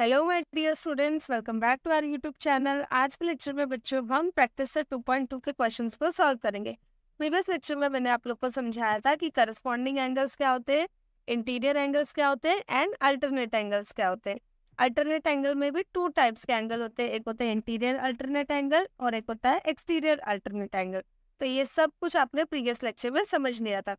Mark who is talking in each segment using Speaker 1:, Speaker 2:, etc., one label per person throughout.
Speaker 1: Hello my dear students welcome back to our YouTube channel आज के lecture में बच्चों हम प्रैक्टिस से 2.2 के क्वेश्चंस को सॉल्व करेंगे प्रीवियस लेक्चर में मैंने आप लोग को समझाया था कि करस्पॉन्डिंग एंगल्स क्या होते हैं इंटीरियर एंगल्स क्या होते हैं एंड अल्टरनेट एंगल्स क्या होते हैं अल्टरनेट एंगल में भी टू टाइप्स के एंगल होते हैं एक होता है इंटीरियर अल्टरनेट एंगल और एक होता है एक्सटीरियर अल्टरनेट एंगल तो ये सब कुछ आपने प्रीवियस लेक्चर में समझ लिया था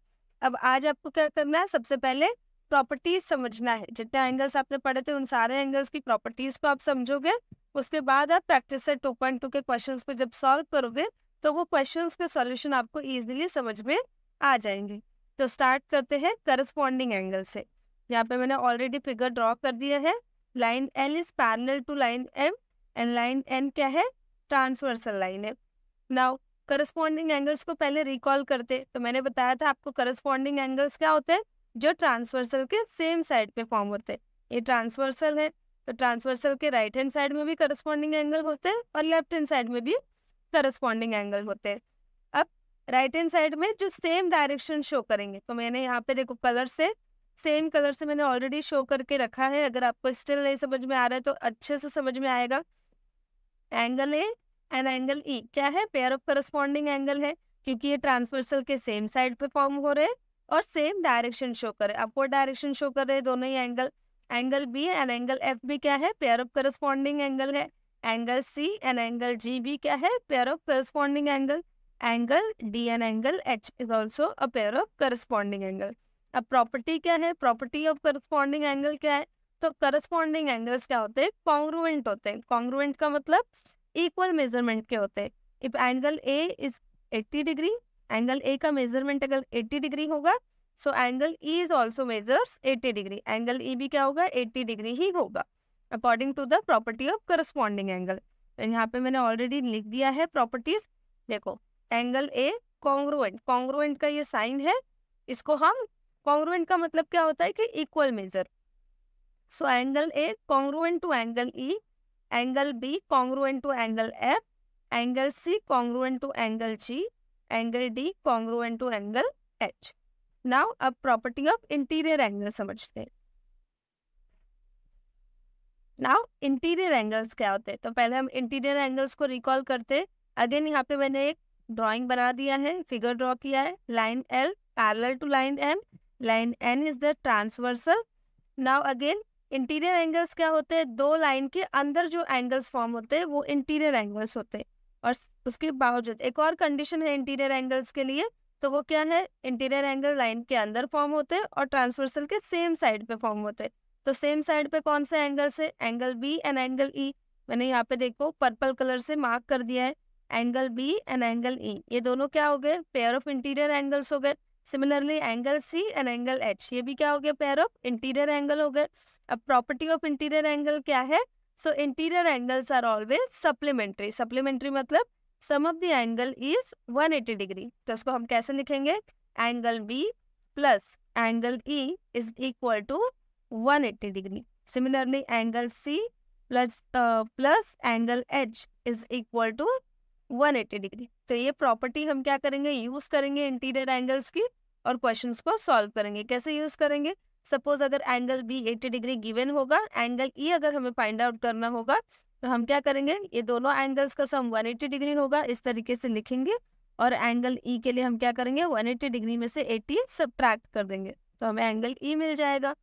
Speaker 1: अब आज आपको क्या करना है सबसे पहले प्रॉपर्टीज समझना है जितने एंगल्स आपने पढ़े थे उन सारे एंगल्स की प्रॉपर्टीज को आप समझोगे उसके बाद आप प्रैक्टिस से टू पॉइंट टू के क्वेश्चन को जब सॉल्व करोगे तो वो क्वेश्चन के सोल्यूशन आपको ईजिली समझ में आ जाएंगे तो स्टार्ट करते हैं करस्पॉन्डिंग एंगल से यहाँ पे मैंने ऑलरेडी फिगर ड्रॉ कर दिया है line L is parallel to line M and line N क्या है ट्रांसवर्सल लाइन है नाउ करस्पॉन्डिंग एंगल्स को पहले रिकॉल करते तो मैंने बताया था आपको करस्पॉन्डिंग एंगल्स क्या होते हैं जो ट्रांसवर्सल के सेम साइड पे फॉर्म होते हैं ये ट्रांसवर्सल है तो ट्रांसवर्सल के राइट हैंड साइड में भी करस्पॉन्डिंग एंगल होते हैं और लेफ्ट हैंड साइड में भी करस्पॉन्डिंग एंगल होते हैं अब राइट हैंड साइड में जो सेम डायरेक्शन शो करेंगे तो मैंने यहाँ पे देखो कलर से सेम कलर से मैंने ऑलरेडी शो करके रखा है अगर आपको स्टिल नहीं समझ में आ रहा है तो अच्छे से समझ में आएगा angle A and angle E क्या है पेयर ऑफ करस्पॉन्डिंग एंगल है क्योंकि ये ट्रांसवर्सल के सेम साइड पे फॉर्म हो रहे हैं और सेम डायरेक्शन शो करे अपवर्ड डायरेक्शन शो कर रहे दोनों ही angle angle B and angle F भी क्या है पेयर ऑफ करस्पॉन्डिंग एंगल है angle C and angle G भी क्या है pair of corresponding angle angle D and angle H is also a pair of corresponding angle अब property क्या है प्रॉपर्टी ऑफ करस्पॉन्डिंग एंगल क्या है तो करस्पॉन्डिंग एंगल्स क्या होते हैं कॉन्ग्रुएंट होते हैं कॉन्ग्रुएंट का मतलब इक्वल मेजरमेंट के होते हैं if angle A is 80 degree angle A का मेजरमेंट अगर 80 डिग्री होगा so angle E is also measures 80 degree angle E भी क्या होगा 80 डिग्री ही होगा according to the property of corresponding angle यहाँ पे मैंने ऑलरेडी लिख दिया है प्रॉपर्टीज देखो एंगल ए कॉन्ग्रोवेंट कॉन्ग्रोवेंट का ये साइन है इसको हम कॉन्ग्रोवेंट का मतलब क्या होता है कि equal measure so angle A congruent to angle E angle B congruent to angle F angle C congruent to angle G angle D congruent to angle H now अब प्रॉपर्टी ऑफ इंटीरियर एंगल समझते हैं now interior angles क्या होते हैं तो पहले हम interior angles को रिकॉल करते हैं अगेन यहाँ पे मैंने एक ड्राइंग बना दिया है फिगर ड्रॉ किया है line L parallel to line M line N is the transversal now again interior angles क्या होते हैं दो लाइन के अंदर जो एंगल्स फॉर्म होते हैं वो इंटीरियर एंगल्स होते हैं और उसके बावजूद एक और कंडीशन है इंटीरियर एंगल्स के लिए तो वो क्या है इंटीरियर एंगल लाइन के अंदर फॉर्म होते हैं और ट्रांसवर्सल के सेम साइड पे फॉर्म होते हैं तो सेम साइड पे कौन से एंगल से angle B and angle E मैंने यहाँ पे देखो पर्पल कलर से मार्क कर दिया है angle B and angle E ये दोनों क्या हो गए पेयर ऑफ इंटीरियर एंगल्स हो गए similarly angle C and angle H ये भी क्या हो गया पेयर ऑफ इंटीरियर एंगल हो गए अब प्रॉपर्टी ऑफ इंटीरियर एंगल क्या है so interior angles are always supplementary supplementary मतलब sum of the angle is 180 degree तो इसको हम कैसे लिखेंगे angle B plus angle E is equal to 180 degree similarly angle C plus plus angle H is equal to 180 degree तो ये property हम क्या करेंगे यूज करेंगे इंटीरियर एंगल्स की और क्वेश्चन को सॉल्व करेंगे कैसे यूज करेंगे सपोज अगर एंगल बी 80 डिग्री गिवन होगा एंगल ई e अगर हमें फाइंड आउट करना होगा तो हम क्या करेंगे ये दोनों एंगल्स का सम 180 डिग्री होगा इस तरीके से लिखेंगे और एंगल ई e के लिए हम क्या करेंगे 180 डिग्री में से 80 सब्ट्रैक्ट कर देंगे तो हमें एंगल ई e मिल जाएगा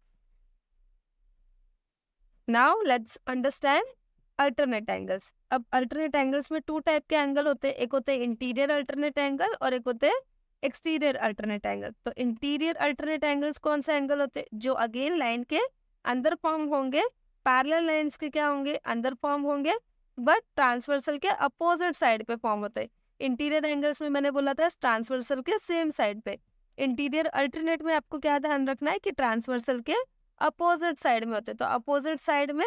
Speaker 1: now let's understand alternate angles अब अल्टरनेट एंगल्स में टू टाइप के एंगल होते हैं एक होते हैं इंटीरियर अल्टरनेट एंगल और एक होते हैं एक्सटीरियर अल्टरनेट एंगल तो इंटीरियर अल्टरनेट एंगल्स कौन से एंगल होते हैं जो अगेन लाइन के अंदर फॉर्म होंगे पैरल लाइन्स के क्या होंगे अंदर फॉर्म होंगे बट ट्रांसवर्सल के अपोजिट साइड पे फॉर्म होते हैं इंटीरियर एंगल्स में मैंने बोला था ट्रांसवर्सल के सेम साइड पे इंटीरियर अल्टरनेट में आपको क्या ध्यान रखना है कि ट्रांसवर्सल के अपोजिट साइड में होते हैं तो अपोजिट साइड में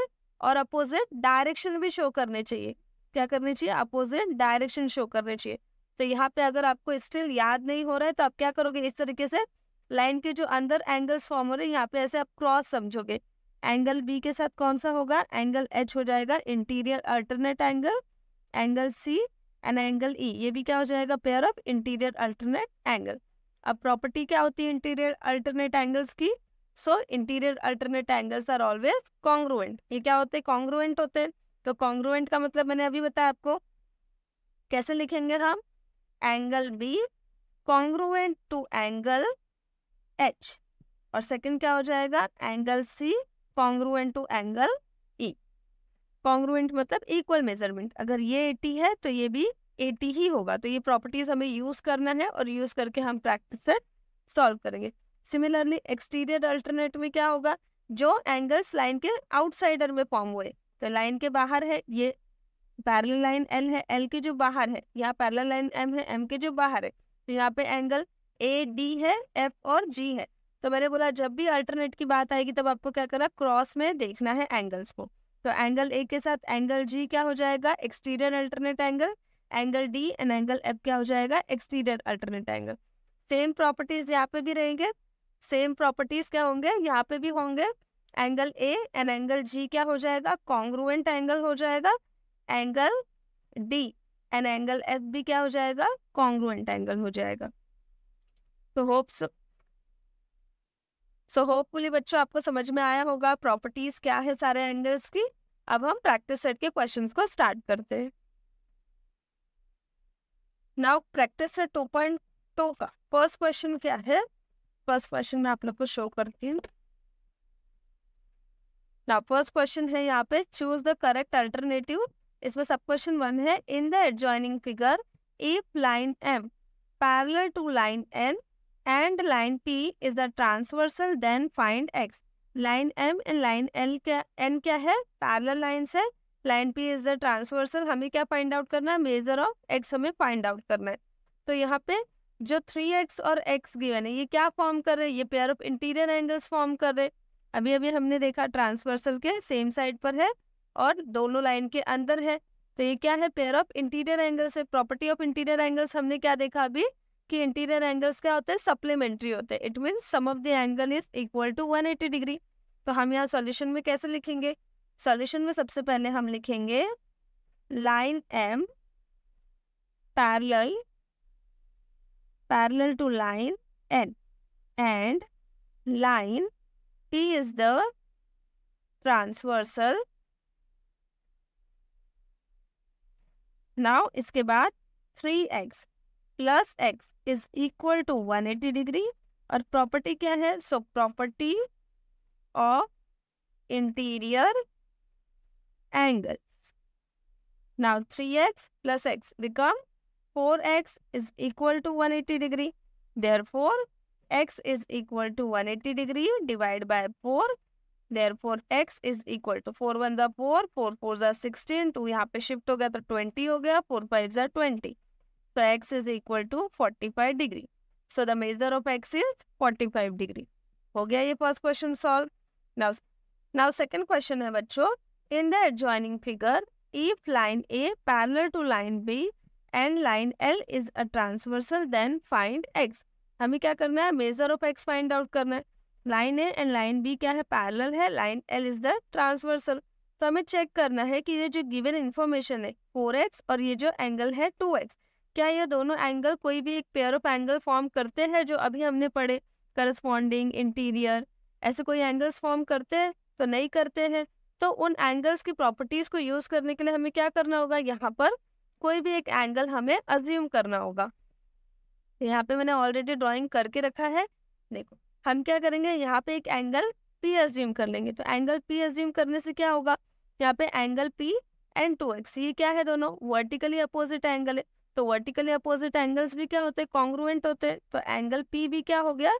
Speaker 1: और अपोजिट डायरेक्शन भी शो करने चाहिए क्या करने चाहिए अपोजिट डायरेक्शन शो करने चाहिए तो यहाँ पे अगर आपको स्टिल याद नहीं हो रहा है तो आप क्या करोगे इस तरीके से लाइन के जो अंदर एंगल्स फॉर्म हो रहे हैं यहाँ पे ऐसे आप क्रॉस समझोगे एंगल बी के साथ कौन सा होगा एंगल एच हो जाएगा interior alternate angle angle C and angle E ये भी क्या हो जाएगा pair of interior alternate angle अब प्रॉपर्टी क्या होती है इंटीरियर अल्टरनेट एंगल्स की so interior alternate angles are always congruent ये क्या होते हैं कॉन्ग्रोवेंट होते हैं तो कॉन्ग्रोवेंट का मतलब मैंने अभी बताया आपको कैसे लिखेंगे हम angle B congruent to angle H और सेकंड क्या हो जाएगा angle C congruent to angle E congruent मतलब इक्वल मेजरमेंट अगर ये एटी है तो ये भी एटी ही होगा तो ये प्रॉपर्टीज हमें यूज करना है और यूज करके हम प्रैक्टिस से सॉल्व करेंगे सिमिलरली एक्सटीरियर अल्टरनेट में क्या होगा जो एंगल्स लाइन के आउटसाइडर में फॉर्म हुए तो लाइन के बाहर है ये पैरल लाइन एल है एल के जो बाहर है यहाँ पैरल लाइन एम है एम के जो बाहर है तो यहाँ पे एंगल ए डी है एफ और जी है तो मैंने बोला जब भी अल्टरनेट की बात आएगी तब आपको क्या करना क्रॉस में देखना है एंगल्स को तो एंगल ए के साथ एंगल जी क्या हो जाएगा exterior alternate angle angle D and angle F क्या हो जाएगा exterior alternate angle same properties यहाँ पे भी रहेंगे सेम प्रॉपर्टीज क्या होंगे यहाँ पे भी होंगे angle A and angle G क्या हो जाएगा कॉन्ग्रुएंट एंगल हो जाएगा angle D and angle F भी क्या हो जाएगा कॉन्ग्रुएंट एंगल हो जाएगा तो होप्स सो सो होपफुली बच्चों आपको समझ में आया होगा प्रॉपर्टीज क्या है सारे एंगल्स की अब हम प्रैक्टिस सेट के क्वेश्चंस को स्टार्ट करते हैं now practice set two point two का फर्स्ट क्वेश्चन क्या है फर्स्ट क्वेश्चन में आप लोग को शो करती हूँ नाउ फर्स्ट क्वेश्चन है यहाँ पे चूज द करेक्ट अल्टरनेटिव इसमें सब क्वेश्चन वन है in the adjoining figure if line M parallel to line N and line P is the transversal then find X line M and line L क्या N क्या है parallel lines है line P is the transversal हमें क्या find out करना है measure of X हमें find out करना है तो यहाँ पे जो थ्री एक्स और एक्स गिवन है ये क्या फॉर्म कर रहे हैं ये pair of interior angles form कर रहे हैं अभी अभी हमने देखा ट्रांसवर्सल के सेम साइड पर है और दोनों लाइन के अंदर है तो ये क्या है पेयर ऑफ इंटीरियर एंगल्स है प्रॉपर्टी ऑफ इंटीरियर एंगल्स हमने क्या देखा अभी कि इंटीरियर एंगल्स क्या होते हैं सप्लीमेंट्री होते हैं it mean sum of the angle is equal to 180 degree तो हम यहाँ सॉल्यूशन में कैसे लिखेंगे सॉल्यूशन में सबसे पहले हम लिखेंगे line M parallel parallel to line N and line T is the transversal now इसके बाद three X plus X is equal to one eighty degree और प्रॉपर्टी क्या है so property of interior angles now three X plus X become four x is equal to one eighty degree there four x is equal to one eighty degree divide by four therefore x is equal to four one the four four four the sixteen two यहाँ पे shift हो गया तो twenty हो गया four five the twenty so x is equal to forty five degree so the measure x is forty five हो गया ये first question solve now now second question है बच्चों in the adjoining figure if line A parallel to line B and line L is a transversal then find x हमें क्या करना है measure of x find out करना है line A and line B क्या है पैरेलल है line L is the transversal तो हमें चेक करना है कि ये जो गिवन इन्फॉर्मेशन है फोर एक्स और ये जो एंगल है टू एक्स क्या ये दोनों एंगल कोई भी एक पेयर ऑफ एंगल फॉर्म करते हैं जो अभी हमने पढ़े करस्पॉन्डिंग इंटीरियर ऐसे कोई एंगल्स फॉर्म करते हैं तो नहीं करते हैं तो उन एंगल्स की प्रॉपर्टीज़ को यूज़ करने के लिए हमें क्या करना होगा यहाँ पर कोई भी एक एंगल हमें अज्यूम करना होगा तो यहाँ पे मैंने ऑलरेडी ड्राइंग करके रखा है देखो हम क्या करेंगे यहाँ पे एक एंगल पी एज्यूम कर लेंगे तो एंगल पी एज्यूम करने से क्या होगा यहाँ पे angle P and two x ये क्या है दोनों वर्टिकली अपोजिट एंगल है तो वर्टिकली अपोजिट एंगल्स भी क्या होते हैं कॉन्ग्रुएंट होते हैं तो एंगल पी भी क्या हो गया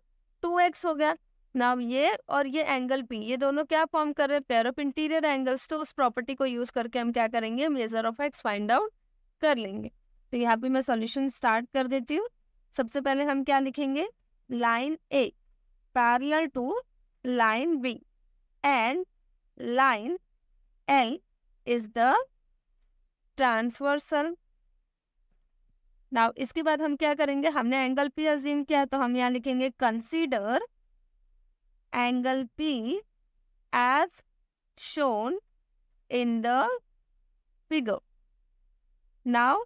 Speaker 1: टू एक्स हो गया नाम ये और ये एंगल पी ये दोनों क्या फॉर्म कर रहे हैं पेयर ऑफ इंटीरियर एंगल्स तो उस प्रॉपर्टी को यूज करके हम क्या करेंगे measure of x find out कर लेंगे तो यहाँ पे मैं सॉल्यूशन स्टार्ट कर देती हूँ सबसे पहले हम क्या लिखेंगे line A parallel to line B and line L is the transversal now इसके बाद हम क्या करेंगे हमने एंगल पी अज्यूम किया तो हम यहाँ लिखेंगे consider angle P as shown in the figure now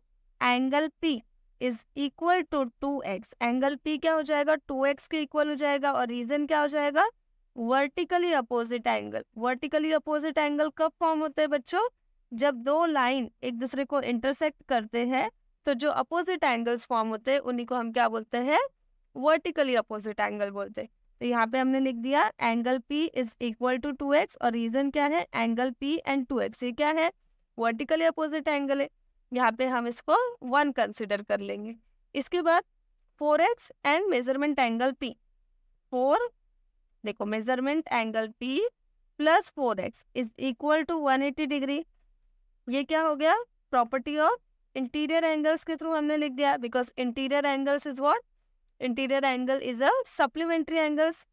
Speaker 1: angle P is equal to two x angle P क्या हो जाएगा टू एक्स के इक्वल हो जाएगा और रीजन क्या हो जाएगा vertically opposite angle vertically opposite angle कब फॉर्म होते हैं बच्चों जब दो लाइन एक दूसरे को इंटरसेक्ट करते हैं तो जो अपोजिट एंगल्स फॉर्म होते हैं उन्हीं को हम क्या बोलते हैं वर्टिकली अपोजिट एंगल बोलते हैं तो यहाँ पे हमने लिख दिया angle P is equal to two x और रीजन क्या है angle P and two x ये क्या है वर्टिकली अपोजिट एंगल है यहाँ पे हम इसको वन कंसिडर कर लेंगे इसके बाद four x and measurement angle P four देखो measurement angle P plus four x is equal to one eighty degree ये क्या हो गया प्रॉपर्टी ऑफ इंटीरियर एंगल्स के थ्रू हमने लिख दिया because interior angles is what interior angle is a supplementary angles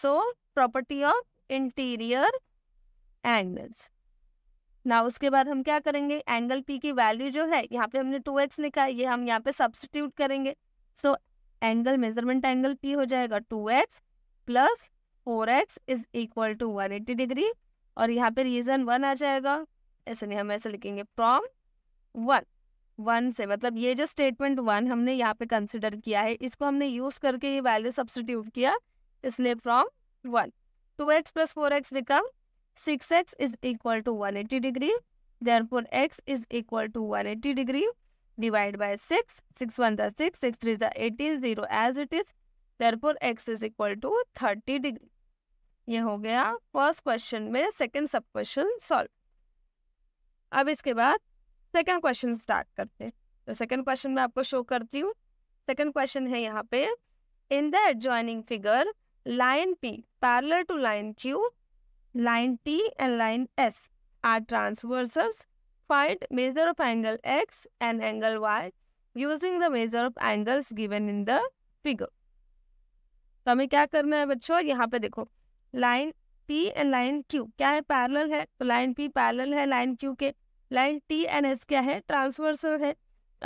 Speaker 1: so property of interior angles ना उसके बाद हम क्या करेंगे एंगल पी की वैल्यू जो है यहाँ पे हमने टू एक्स लिखा है ये हम यहाँ पे सब्सटीट्यूट करेंगे so angle measurement angle P हो जाएगा two x plus four x is equal to one eighty degree और यहाँ पे रीजन वन आ जाएगा ऐसे नहीं हम ऐसे लिखेंगे फ्रॉम वन वन से मतलब ये जो स्टेटमेंट वन हमने यहाँ पे कंसिडर किया है इसको हमने यूज करके ये वैल्यू सब्सटीट्यूट किया इसलिए from one two x plus four x become 6x is equal to 180 degree. Therefore, x is equal to 180 degree. Divide by 6. 6 1 the 6. 6 3 the 18. 0 as it is. Therefore, x is equal to 30 degree. ये हो गया first question में second sub question solve अब इसके बाद second question start करते हैं तो सेकंड क्वेश्चन मैं आपको शो करती हूँ सेकंड क्वेश्चन है यहाँ पे in the adjoining figure line P parallel to line Q Line T and line S are transversals. Find measure of angle X and angle Y using the measure of angles given in the figure. तो हमें क्या करना है बच्चों यहाँ पे देखो line P and line Q क्या है पैरेलल है तो लाइन P पैरेलल है लाइन Q के लाइन T एंड S क्या है ट्रांसवर्सल है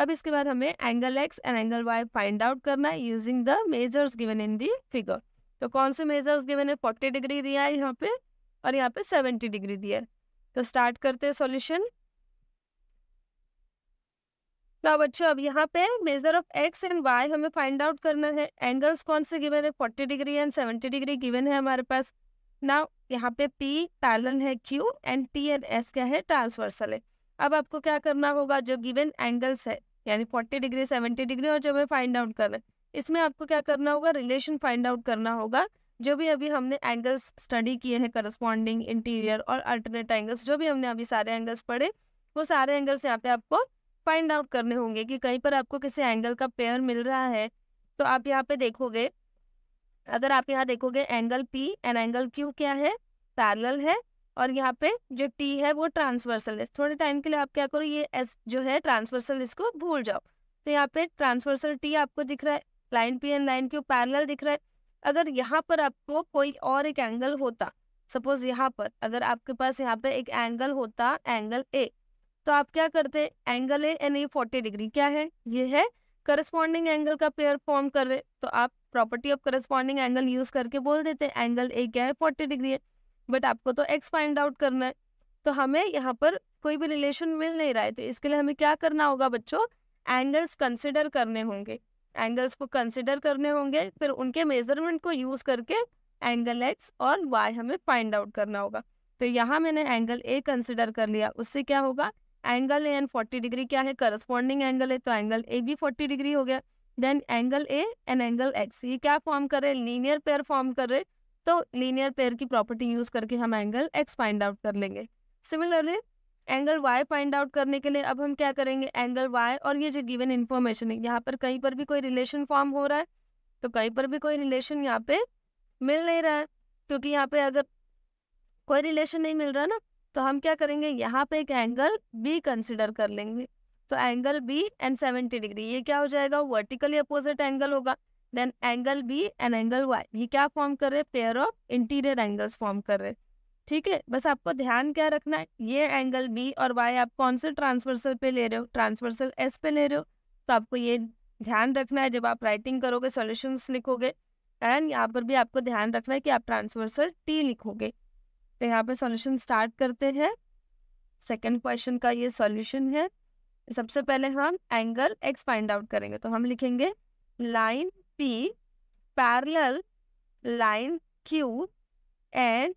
Speaker 1: अब इसके बाद हमें angle X and angle Y find out करना है using the measures given in the figure तो कौन से मेजर्स गिवन है 40 डिग्री दिया है यहाँ पे और यहाँ पे सेवेंटी डिग्री दिया है तो स्टार्ट करते हैं सॉल्यूशन ना तो बच्चों अब यहाँ पे measure of x and y हमें फाइंड आउट करना है एंगल्स कौन से गिवन है forty degree and seventy degree given है हमारे पास ना यहाँ पे पी पैरल है Q and T and S क्या है ट्रांसवर्सल है अब आपको क्या करना होगा जो गिवन एंगल्स है यानी फोर्टी डिग्री सेवेंटी डिग्री और जो हमें फाइंड आउट करना है इसमें आपको क्या करना होगा रिलेशन फाइंड आउट करना होगा जो भी अभी हमने एंगल्स स्टडी किए हैं करस्पॉन्डिंग इंटीरियर और अल्टरनेट एंगल्स जो भी हमने अभी सारे एंगल्स पढ़े वो सारे एंगल्स यहाँ पे आपको फाइंड आउट करने होंगे कि कहीं पर आपको किसी एंगल का पेयर मिल रहा है तो आप यहाँ पे देखोगे अगर आप यहाँ देखोगे angle P and angle Q क्या है पैरल है और यहाँ पे जो टी है वो ट्रांसवर्सल है थोड़े टाइम के लिए आप क्या करो ये एस जो है ट्रांसवर्सल इसको भूल जाओ तो यहाँ पे ट्रांसवर्सल टी आपको दिख रहा है line P and line Q parallel दिख रहा है अगर यहाँ पर आपको कोई और एक एंगल होता सपोज यहाँ पर अगर आपके पास यहाँ पे एक एंगल होता एंगल ए तो आप क्या करते angle A and A forty degree क्या है ये है करस्पॉन्डिंग एंगल का पेयर फॉर्म कर रहे तो आप property of corresponding angle use करके बोल देते हैं एंगल ए क्या है फोर्टी डिग्री है बट आपको तो एक्स फाइंड आउट करना है तो हमें यहाँ पर कोई भी रिलेशन मिल नहीं रहा है तो इसके लिए हमें क्या करना होगा बच्चों एंगल्स कंसिडर करने होंगे एंगल्स को कंसिडर करने होंगे फिर उनके मेजरमेंट को यूज करके एंगल एक्स और वाई हमें फाइंड आउट करना होगा तो यहाँ मैंने एंगल ए कंसिडर कर लिया उससे क्या होगा angle A and forty degree क्या है करस्पॉन्डिंग एंगल है तो एंगल ए भी फोर्टी डिग्री हो गया then angle A and angle x ये क्या फॉर्म कर रहे हैं लीनियर पेयर फॉर्म कर रहे तो लीनियर पेयर की प्रॉपर्टी यूज करके हम एंगल एक्स फाइंड आउट कर लेंगे similarly angle y find out करने के लिए अब हम क्या करेंगे एंगल वाई और ये जो गिवन इन्फॉर्मेशन है यहाँ पर कहीं पर भी कोई रिलेशन फॉर्म हो रहा है तो कहीं पर भी कोई रिलेशन यहाँ पे मिल नहीं रहा है क्योंकि यहाँ पे अगर कोई रिलेशन नहीं मिल रहा ना तो हम क्या करेंगे यहाँ पे एक एंगल बी कंसिडर कर लेंगे तो angle B and seventy degree ये क्या हो जाएगा वर्टिकली अपोजिट एंगल होगा then angle B and angle y ये क्या फॉर्म कर रहे हैं pair of interior angles form कर रहे हैं ठीक है बस आपको ध्यान क्या रखना है ये एंगल बी और वाई आप कौन से ट्रांसवर्सल पे ले रहे हो ट्रांसवर्सल एस पे ले रहे हो तो आपको ये ध्यान रखना है जब आप राइटिंग करोगे सॉल्यूशंस लिखोगे एंड यहाँ पर भी आपको ध्यान रखना है कि आप ट्रांसवर्सल टी लिखोगे तो यहाँ पर सोल्यूशन स्टार्ट करते हैं सेकेंड क्वेश्चन का ये सॉल्यूशन है सबसे पहले हम एंगल एक्स फाइंड आउट करेंगे तो हम लिखेंगे line P parallel line Q and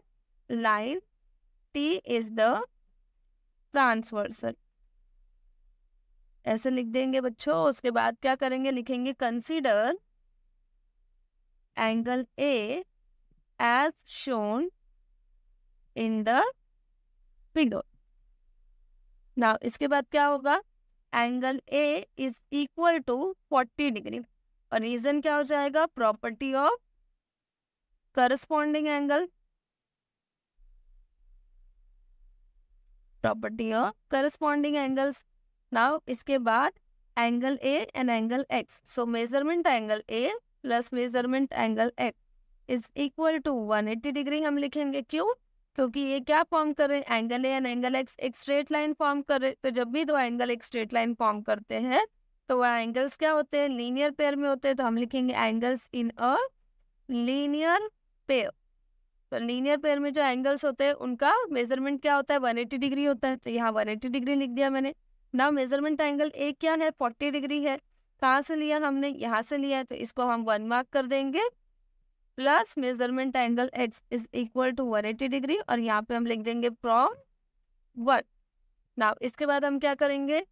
Speaker 1: line. T is the transversal. ऐसे लिख देंगे बच्चों उसके बाद क्या करेंगे लिखेंगे consider angle A as shown in the figure now इसके बाद क्या होगा angle A is equal to 40 degree और रीजन क्या हो जाएगा property of corresponding angle property of corresponding angles now इसके बाद angle A and angle x so measurement angle A plus measurement angle x is equal to 180 degree हम लिखेंगे क्यों क्योंकि ये क्या फॉर्म कर रहे हैं angle A and angle x एक स्ट्रेट लाइन फॉर्म कर रहे तो जब भी दो एंगल एक स्ट्रेट लाइन फॉर्म करते हैं तो वह एंगल्स क्या होते हैं लीनियर पेयर में होते हैं तो हम लिखेंगे angles in a linear pair तो लीनियर पेयर में जो एंगल्स होते हैं उनका मेजरमेंट क्या होता है 180 डिग्री होता है तो यहाँ 180 डिग्री लिख दिया मैंने ना मेजरमेंट एंगल ए क्या है 40 डिग्री है कहाँ से लिया हमने यहाँ से लिया है तो इसको हम वन मार्क कर देंगे plus measurement angle x is equal to one eighty degree और यहाँ पे हम लिख देंगे प्रॉम वन ना इसके बाद हम क्या करेंगे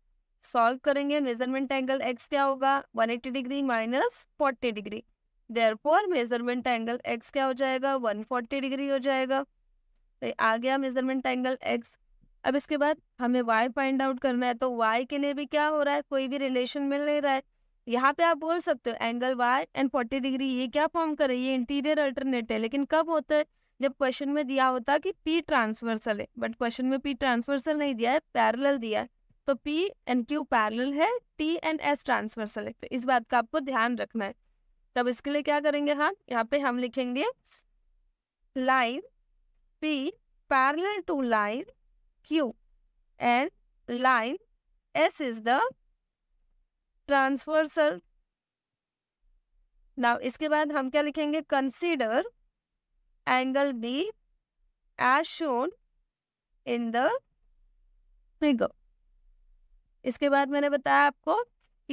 Speaker 1: सॉल्व करेंगे मेजरमेंट एंगल एक्स क्या होगा 180 degree minus forty degree therefore measurement angle x क्या हो जाएगा 140 डिग्री हो जाएगा तो आ गया मेजरमेंट एंगल एक्स अब इसके बाद हमें वाई फाइंड आउट करना है तो वाई के लिए भी क्या हो रहा है कोई भी रिलेशन मिल नहीं रहा है यहाँ पे आप बोल सकते हो angle y and forty degree ये क्या फॉर्म करे ये इंटीरियर अल्टरनेट है लेकिन कब होता है जब क्वेश्चन में दिया होता कि पी ट्रांसवर्सल है बट क्वेश्चन में पी ट्रांसवर्सल नहीं दिया है पैरल दिया है तो पी एंड क्यू पैरल है टी एंड एस ट्रांसवर्सल है तो इस बात का आपको ध्यान रखना है तब इसके लिए क्या करेंगे हम यहाँ पे हम लिखेंगे line P parallel to line Q and line S is the transversal now इसके बाद हम क्या लिखेंगे consider angle B as shown in the figure इसके बाद मैंने बताया आपको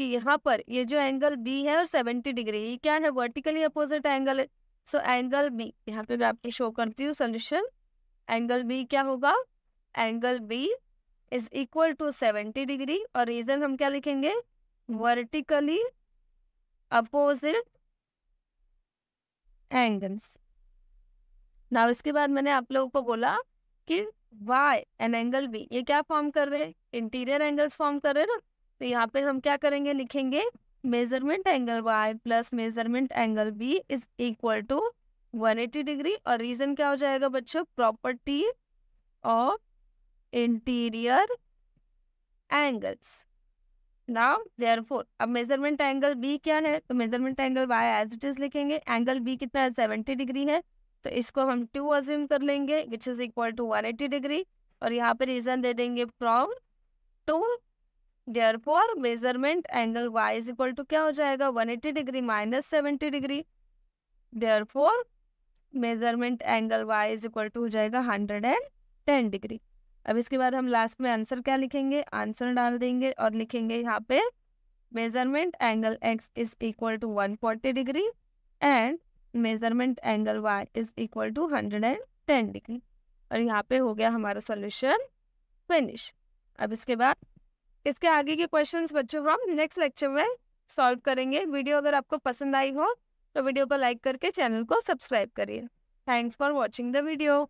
Speaker 1: कि यहाँ पर ये जो एंगल बी है और सेवेंटी डिग्री ये क्या है वर्टिकली अपोजिट एंगल है सो एंगल बी यहाँ पे मैं आपको शो करती हूँ सोल्यूशन एंगल बी क्या होगा angle B is equal to seventy degree और रीजन हम क्या लिखेंगे वर्टिकली अपोजिट एंगल्स ना इसके बाद मैंने आप लोगों को बोला कि वाई एन एंगल बी ये क्या फॉर्म कर रहे हैं इंटीरियर एंगल्स फॉर्म कर रहे हैं ना तो यहाँ पे हम क्या करेंगे लिखेंगे measurement angle y plus measurement angle B is equal to 180 degree और रीजन क्या हो जाएगा बच्चों property of interior angles now therefore अब मेजरमेंट एंगल बी क्या है तो measurement angle y as it is लिखेंगे एंगल बी कितना है 70 डिग्री है तो इसको हम टू अज्यूम कर लेंगे which is equal to 180 degree और यहाँ पे रीजन दे देंगे from two therefore measurement angle y is equal to क्या हो जाएगा one eighty degree minus seventy degree therefore measurement angle y is equal to हो जाएगा हंड्रेड एंड टेन डिग्री अब इसके बाद हम लास्ट में आंसर क्या लिखेंगे आंसर डाल देंगे और लिखेंगे यहाँ पे measurement angle x is equal to one forty degree and measurement angle y is equal to hundred and ten degree और यहाँ पे हो गया हमारा सॉल्यूशन फिनिश अब इसके बाद इसके आगे के क्वेश्चन बच्चों हम नेक्स्ट लेक्चर में सॉल्व करेंगे वीडियो अगर आपको पसंद आई हो तो वीडियो को लाइक करके चैनल को सब्सक्राइब करिए thanks for watching the video